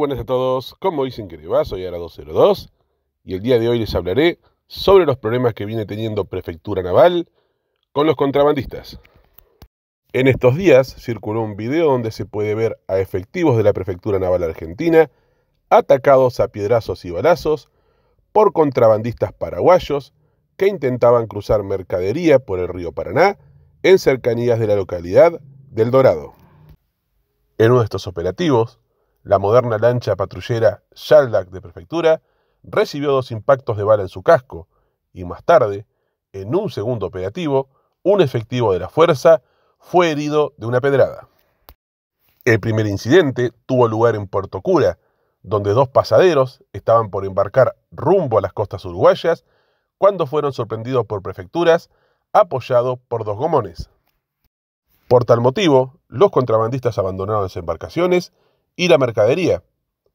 buenas a todos, como dicen que le va, soy Ara 202 y el día de hoy les hablaré sobre los problemas que viene teniendo Prefectura Naval con los contrabandistas. En estos días circuló un video donde se puede ver a efectivos de la Prefectura Naval Argentina atacados a piedrazos y balazos por contrabandistas paraguayos que intentaban cruzar mercadería por el río Paraná en cercanías de la localidad del Dorado. En uno de estos operativos, la moderna lancha patrullera Shaldak de prefectura recibió dos impactos de bala en su casco y más tarde, en un segundo operativo, un efectivo de la fuerza fue herido de una pedrada. El primer incidente tuvo lugar en Puerto Cura, donde dos pasaderos estaban por embarcar rumbo a las costas uruguayas cuando fueron sorprendidos por prefecturas apoyados por dos gomones. Por tal motivo, los contrabandistas abandonaron las embarcaciones y la mercadería,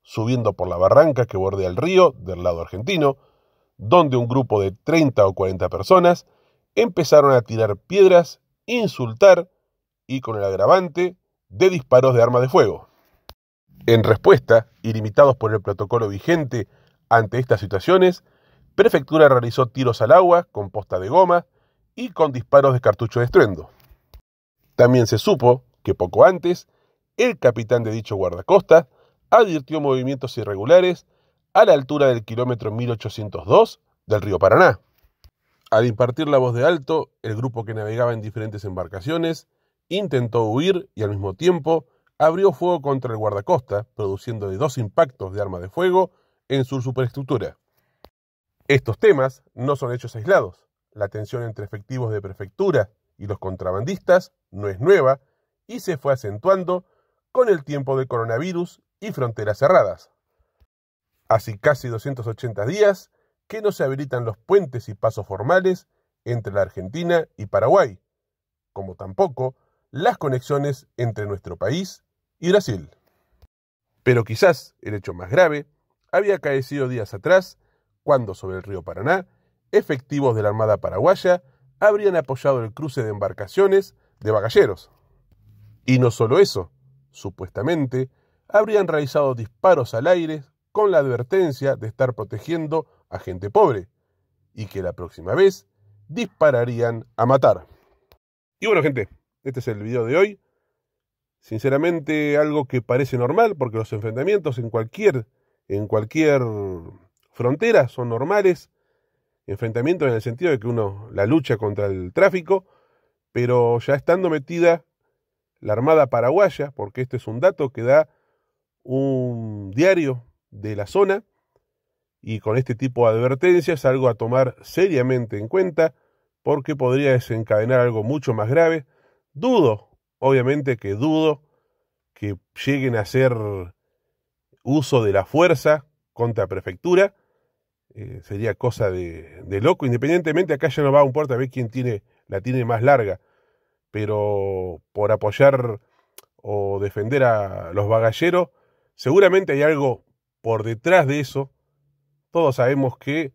subiendo por la barranca que bordea el río del lado argentino, donde un grupo de 30 o 40 personas empezaron a tirar piedras, insultar y con el agravante de disparos de armas de fuego. En respuesta, ilimitados por el protocolo vigente ante estas situaciones, Prefectura realizó tiros al agua con posta de goma y con disparos de cartucho de estruendo. También se supo que poco antes el capitán de dicho guardacosta advirtió movimientos irregulares a la altura del kilómetro 1802 del río Paraná. Al impartir la voz de alto, el grupo que navegaba en diferentes embarcaciones intentó huir y al mismo tiempo abrió fuego contra el guardacosta, produciendo dos impactos de arma de fuego en su superestructura. Estos temas no son hechos aislados. La tensión entre efectivos de prefectura y los contrabandistas no es nueva y se fue acentuando con el tiempo de coronavirus y fronteras cerradas. Así casi 280 días que no se habilitan los puentes y pasos formales entre la Argentina y Paraguay, como tampoco las conexiones entre nuestro país y Brasil. Pero quizás el hecho más grave había caecido días atrás, cuando sobre el río Paraná, efectivos de la Armada Paraguaya habrían apoyado el cruce de embarcaciones de bagalleros. Y no solo eso, supuestamente, habrían realizado disparos al aire con la advertencia de estar protegiendo a gente pobre y que la próxima vez dispararían a matar. Y bueno, gente, este es el video de hoy. Sinceramente, algo que parece normal, porque los enfrentamientos en cualquier, en cualquier frontera son normales. Enfrentamientos en el sentido de que uno la lucha contra el tráfico, pero ya estando metida la Armada Paraguaya, porque este es un dato que da un diario de la zona, y con este tipo de advertencias algo a tomar seriamente en cuenta, porque podría desencadenar algo mucho más grave. Dudo, obviamente que dudo, que lleguen a hacer uso de la fuerza contra prefectura. Eh, sería cosa de, de, loco. Independientemente, acá ya no va a un puerto a ver quién tiene, la tiene más larga pero por apoyar o defender a los bagalleros, seguramente hay algo por detrás de eso. Todos sabemos que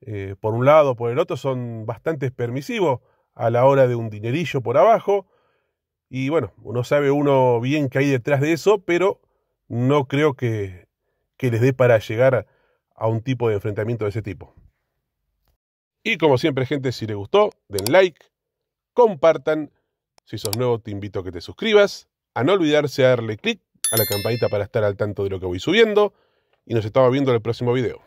eh, por un lado o por el otro son bastante permisivos a la hora de un dinerillo por abajo. Y bueno, uno sabe uno bien que hay detrás de eso, pero no creo que, que les dé para llegar a un tipo de enfrentamiento de ese tipo. Y como siempre, gente, si les gustó, den like, compartan si sos nuevo, te invito a que te suscribas, a no olvidarse de darle clic a la campanita para estar al tanto de lo que voy subiendo y nos estamos viendo en el próximo video.